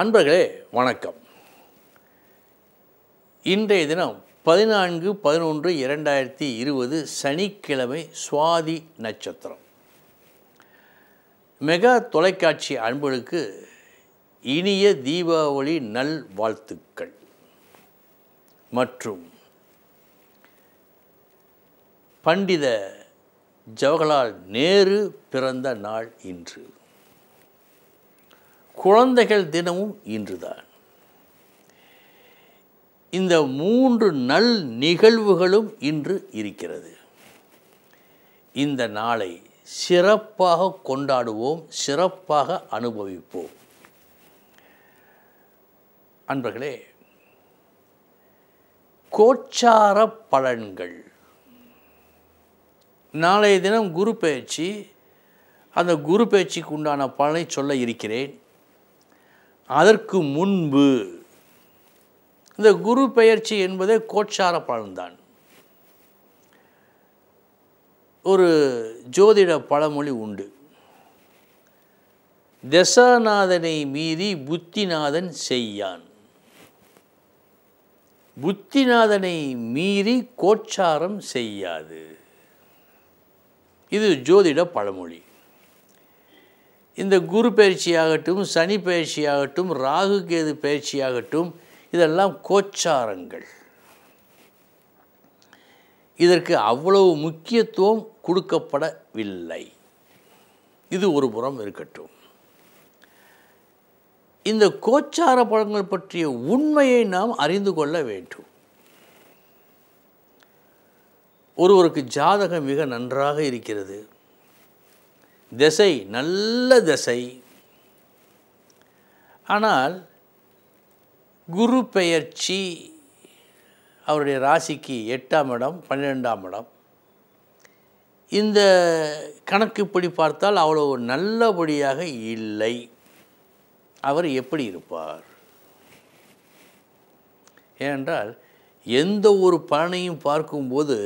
அன்பர்களே வணக்கம் இன்றைய தினம் பதினான்கு பதினொன்று இரண்டாயிரத்தி இருபது சனிக்கிழமை சுவாதி நட்சத்திரம் மெகா தொலைக்காட்சி அன்புகளுக்கு இனிய தீபாவளி நல் வாழ்த்துக்கள் மற்றும் பண்டித ஜவஹர்லால் நேரு பிறந்த நாள் இன்று குழந்தைகள் தினமும் இன்றுதான் இந்த மூன்று நல் நிகழ்வுகளும் இன்று இருக்கிறது இந்த நாளை சிறப்பாக கொண்டாடுவோம் சிறப்பாக அனுபவிப்போம் அன்பர்களே கோச்சார பலன்கள் நாளைய தினம் குரு பயிற்சி அந்த குரு பயிற்சிக்கு உண்டான பலனை சொல்ல இருக்கிறேன் அதற்கு முன்பு இந்த குரு பெயர்ச்சி என்பதே கோட்சார பழம்தான் ஒரு ஜோதிட பழமொழி உண்டு தசாநாதனை மீறி புத்திநாதன் செய்யான் புத்திநாதனை மீறி கோச்சாரம் செய்யாது இது ஜோதிட பழமொழி இந்த குரு பயிற்சியாகட்டும் சனி பயிற்சியாகட்டும் ராகு கேது பயிற்சியாகட்டும் இதெல்லாம் கோச்சாரங்கள் இதற்கு அவ்வளவு முக்கியத்துவம் கொடுக்கப்படவில்லை இது ஒரு புறம் இருக்கட்டும் இந்த கோச்சார பழங்கள் பற்றிய உண்மையை நாம் அறிந்து கொள்ள வேண்டும் ஒருவருக்கு ஜாதகம் மிக நன்றாக இருக்கிறது திசை நல்ல திசை ஆனால் குரு பெயர்ச்சி அவருடைய ராசிக்கு எட்டாம் இடம் பன்னிரெண்டாம் இடம் இந்த கணக்குப்படி பார்த்தால் அவ்வளோ நல்லபடியாக இல்லை அவர் எப்படி இருப்பார் ஏனென்றால் எந்த ஒரு பலனையும் பார்க்கும்போது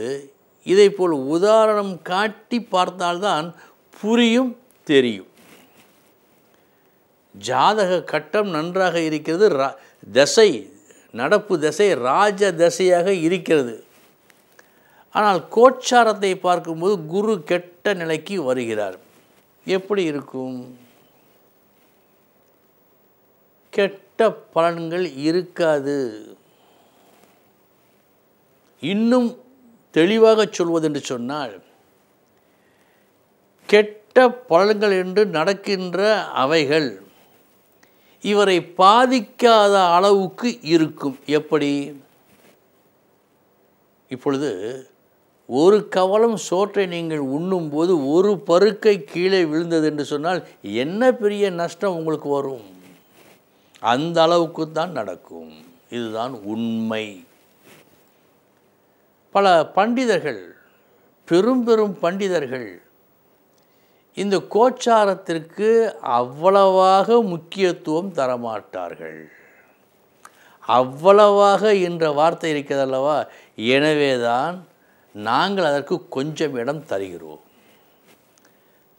இதை போல் உதாரணம் காட்டி பார்த்தால்தான் புரியும் தெரியும் ஜாதக கட்டம் நன்றாக இருக்கிறது ரா தசை நடப்பு தசை ராஜ தசையாக இருக்கிறது ஆனால் கோச்சாரத்தை பார்க்கும்போது குரு கெட்ட நிலைக்கு வருகிறார் எப்படி இருக்கும் கெட்ட பலன்கள் இருக்காது இன்னும் தெளிவாக சொல்வதென்று சொன்னால் கெட்ட பலன்கள் என்று நடக்கின்ற அவைகள் இவரை பாதிக்காத அளவுக்கு இருக்கும் எப்படி இப்பொழுது ஒரு கவலம் சோற்றை நீங்கள் உண்ணும்போது ஒரு பருக்கை கீழே விழுந்தது என்று சொன்னால் என்ன பெரிய நஷ்டம் உங்களுக்கு வரும் அந்த அளவுக்கு தான் நடக்கும் இதுதான் உண்மை பல பண்டிதர்கள் பெரும் பெரும் பண்டிதர்கள் இந்த கோச்சாரத்திற்கு அவ்வளவாக முக்கியத்துவம் தரமாட்டார்கள் அவ்வளவாக என்ற வார்த்தை இருக்கிறதல்லவா எனவே தான் நாங்கள் அதற்கு கொஞ்சம் இடம் தருகிறோம்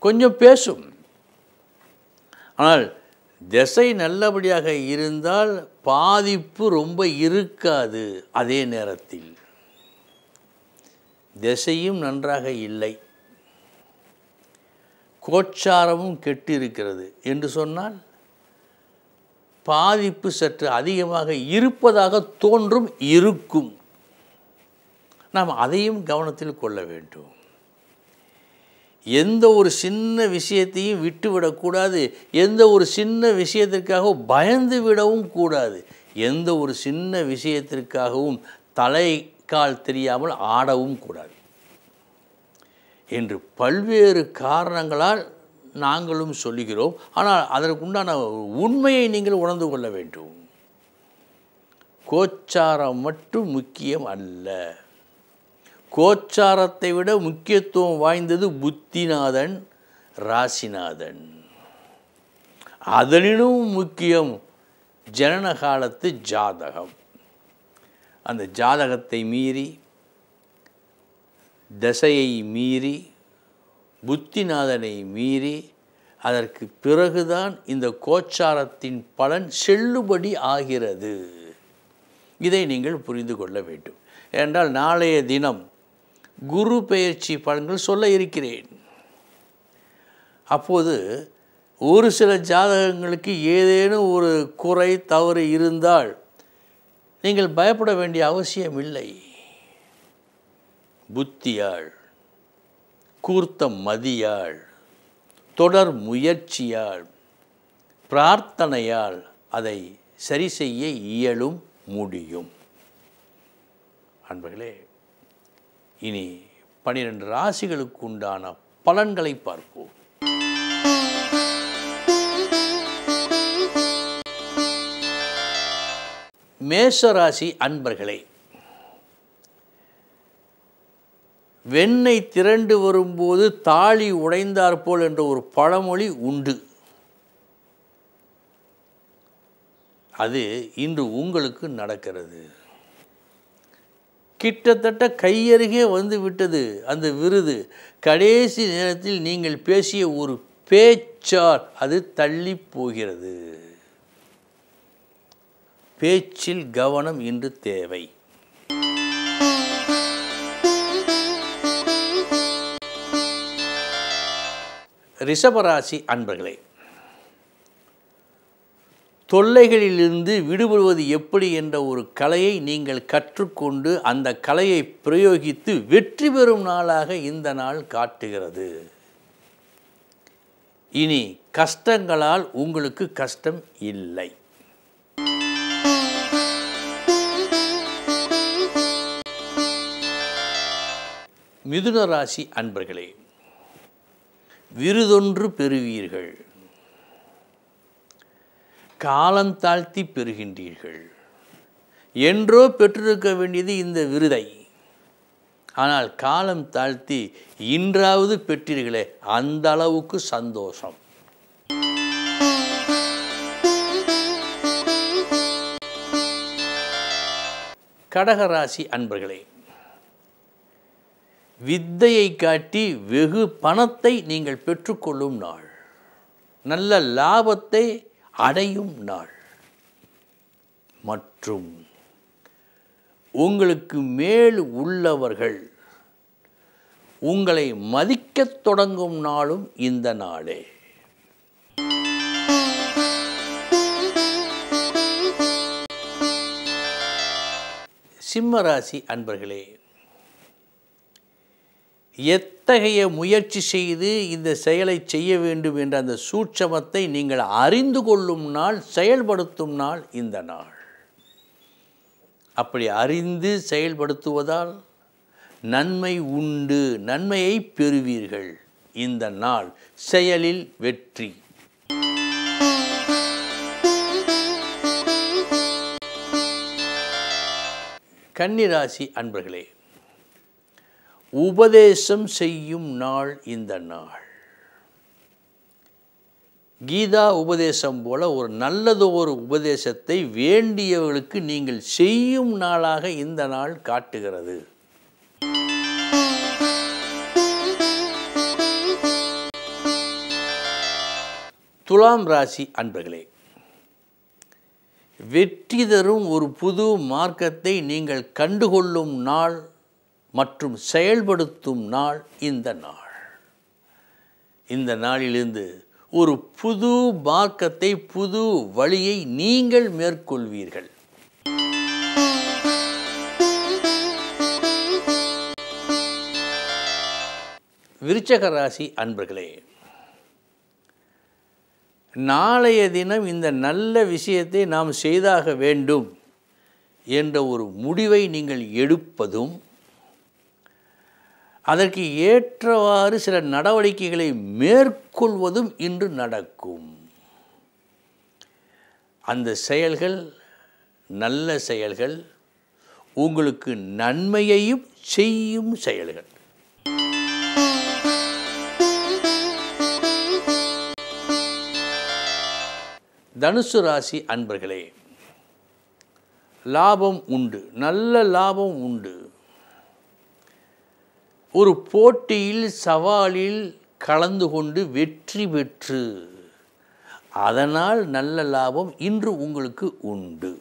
கொஞ்சம் பேசும் ஆனால் திசை நல்லபடியாக இருந்தால் பாதிப்பு ரொம்ப இருக்காது அதே நேரத்தில் திசையும் நன்றாக இல்லை கோச்சாரமும் கெட்டிருக்கிறது இருக்கிறது என்று சொன்னால் பாதிப்பு சற்று அதிகமாக இருப்பதாக தோன்றும் இருக்கும் நாம் அதையும் கவனத்தில் கொள்ள வேண்டும் எந்த ஒரு சின்ன விஷயத்தையும் விட்டுவிடக்கூடாது எந்த ஒரு சின்ன விஷயத்திற்காக பயந்து விடவும் கூடாது எந்த ஒரு சின்ன விஷயத்திற்காகவும் தலை கால் தெரியாமல் ஆடவும் கூடாது என்று பல்வேறு காரணங்களால் நாங்களும் சொல்லுகிறோம் ஆனால் அதற்குண்டான உண்மையை நீங்கள் உணர்ந்து கொள்ள வேண்டும் கோச்சாரம் மட்டும் முக்கியம் அல்ல கோச்சாரத்தை விட முக்கியத்துவம் வாய்ந்தது புத்திநாதன் ராசிநாதன் அதனினும் முக்கியம் ஜனன காலத்து ஜாதகம் அந்த ஜாதகத்தை மீறி தசையை மீறி புத்திநாதனை மீறி அதற்கு பிறகுதான் இந்த கோச்சாரத்தின் பலன் செல்லுபடி ஆகிறது இதை நீங்கள் புரிந்து கொள்ள வேண்டும் என்றால் நாளைய தினம் குரு பெயர்ச்சி பலன்கள் சொல்ல இருக்கிறேன் அப்போது ஒரு சில ஜாதகங்களுக்கு ஏதேனும் ஒரு குறை தவறு இருந்தால் நீங்கள் பயப்பட வேண்டிய அவசியம் இல்லை புத்தியாள் கூர்த்த மதியாள் தொடர் முயற்சியால் பிரார்த்தனையால் அதை சரி செய்ய இயலும் முடியும் அன்பர்களே இனி பனிரெண்டு ராசிகளுக்கு உண்டான பலன்களை பார்ப்போம் மேஷ ராசி அன்பர்களே வெண்ணை திரண்டு வரும்போது தாலி உடைந்தாற்போல் என்ற ஒரு பழமொழி உண்டு அது இன்று உங்களுக்கு நடக்கிறது கிட்டத்தட்ட கையருகே வந்து விட்டது அந்த விருது கடைசி நேரத்தில் நீங்கள் பேசிய ஒரு பேச்சார் அது தள்ளி போகிறது பேச்சில் கவனம் இன்று தேவை ரிஷபராசி அன்பர்களே தொல்லைகளிலிருந்து விடுபடுவது எப்படி என்ற ஒரு கலையை நீங்கள் கற்றுக்கொண்டு அந்த கலையை பிரயோகித்து வெற்றி பெறும் நாளாக இந்த நாள் காட்டுகிறது இனி கஷ்டங்களால் உங்களுக்கு கஷ்டம் இல்லை மிதுன ராசி அன்பர்களே விருதொன்று பெறுவீர்கள் காலந்தாழ்த்தி பெறுகின்றீர்கள் என்றோ பெற்றிருக்க வேண்டியது இந்த விருதை ஆனால் காலம் தாழ்த்தி இன்றாவது பெற்றீர்களே அந்த அளவுக்கு சந்தோஷம் கடகராசி அன்பர்களே வித்தையை காட்டி வெகு பணத்தை நீங்கள் பெற்றுக்கொள்ளும் நாள் நல்ல லாபத்தை அடையும் நாள் மற்றும் உங்களுக்கு மேல் உள்ளவர்கள் உங்களை மதிக்கத் தொடங்கும் நாளும் இந்த நாளே சிம்மராசி அன்பர்களே எத்தகைய முயற்சி செய்து இந்த செயலை செய்ய வேண்டும் என்ற அந்த சூட்சமத்தை நீங்கள் அறிந்து கொள்ளும் நாள் செயல்படுத்தும் நாள் இந்த நாள் அப்படி அறிந்து செயல்படுத்துவதால் நன்மை உண்டு நன்மையை பெறுவீர்கள் இந்த நாள் செயலில் வெற்றி கன்னிராசி அன்பர்களே உபதேசம் செய்யும் நாள் இந்த நாள் கீதா உபதேசம் போல ஒரு நல்லது ஒரு உபதேசத்தை வேண்டியவர்களுக்கு நீங்கள் செய்யும் நாளாக இந்த நாள் காட்டுகிறது துலாம் ராசி அன்பர்களே வெற்றி தரும் ஒரு புது மார்க்கத்தை நீங்கள் கண்டுகொள்ளும் நாள் மற்றும் செயல்படுத்தும் நாள் இந்த நாள் இந்த நாளிலிருந்து ஒரு புது மார்க்கத்தை புது வழியை நீங்கள் மேற்கொள்வீர்கள் விருச்சக ராசி அன்பர்களே நாளைய தினம் இந்த நல்ல விஷயத்தை நாம் செய்தாக வேண்டும் என்ற ஒரு முடிவை நீங்கள் எடுப்பதும் அதற்கு ஏற்றவாறு சில நடவடிக்கைகளை மேற்கொள்வதும் இன்று நடக்கும் அந்த செயல்கள் நல்ல செயல்கள் உங்களுக்கு நன்மையையும் செய்யும் செயல்கள் தனுசு ராசி அன்பர்களே லாபம் உண்டு நல்ல லாபம் உண்டு ஒரு போட்டியில் சவாலில் கலந்து கொண்டு வெற்றி பெற்று அதனால் நல்ல லாபம் இன்று உங்களுக்கு உண்டு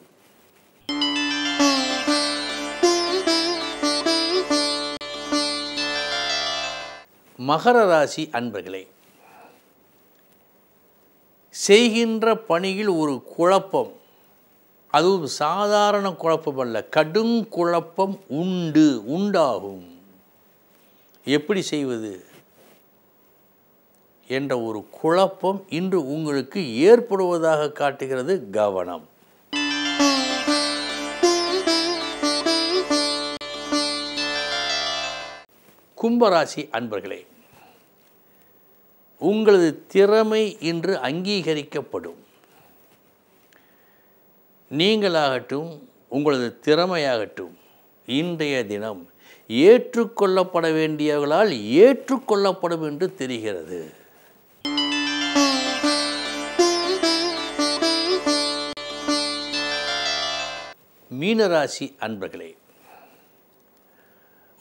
மகர ராசி அன்பர்களே செய்கின்ற பணியில் ஒரு குழப்பம் அதுவும் சாதாரண குழப்பம் அல்ல கடும் குழப்பம் உண்டு உண்டாகும் எப்படி செய்வது என்ற ஒரு குழப்பம் இன்று உங்களுக்கு ஏற்படுவதாக காட்டுகிறது கவனம் கும்பராசி அன்பர்களே உங்களது திறமை இன்று அங்கீகரிக்கப்படும் நீங்களாகட்டும் உங்களது திறமையாகட்டும் இன்றைய தினம் ஏற்றுக்கொள்ளப்பட வேண்டியவர்களால் ஏற்றுக்கொள்ளப்படும் என்று தெரிகிறது மீனராசி அன்பர்களே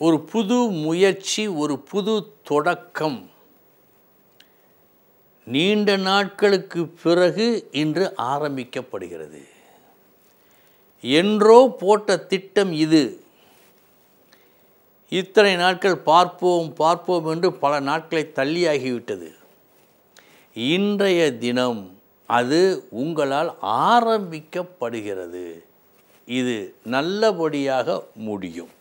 ஒரு புது முயற்சி ஒரு புது தொடக்கம் நீண்ட நாட்களுக்கு பிறகு இன்று ஆரம்பிக்கப்படுகிறது என்றோ போட்ட திட்டம் இது இத்தனை நாட்கள் பார்ப்போம் பார்ப்போம் என்று பல நாட்களை தள்ளியாகிவிட்டது இன்றைய தினம் அது உங்களால் ஆரம்பிக்கப்படுகிறது இது நல்லபடியாக முடியும்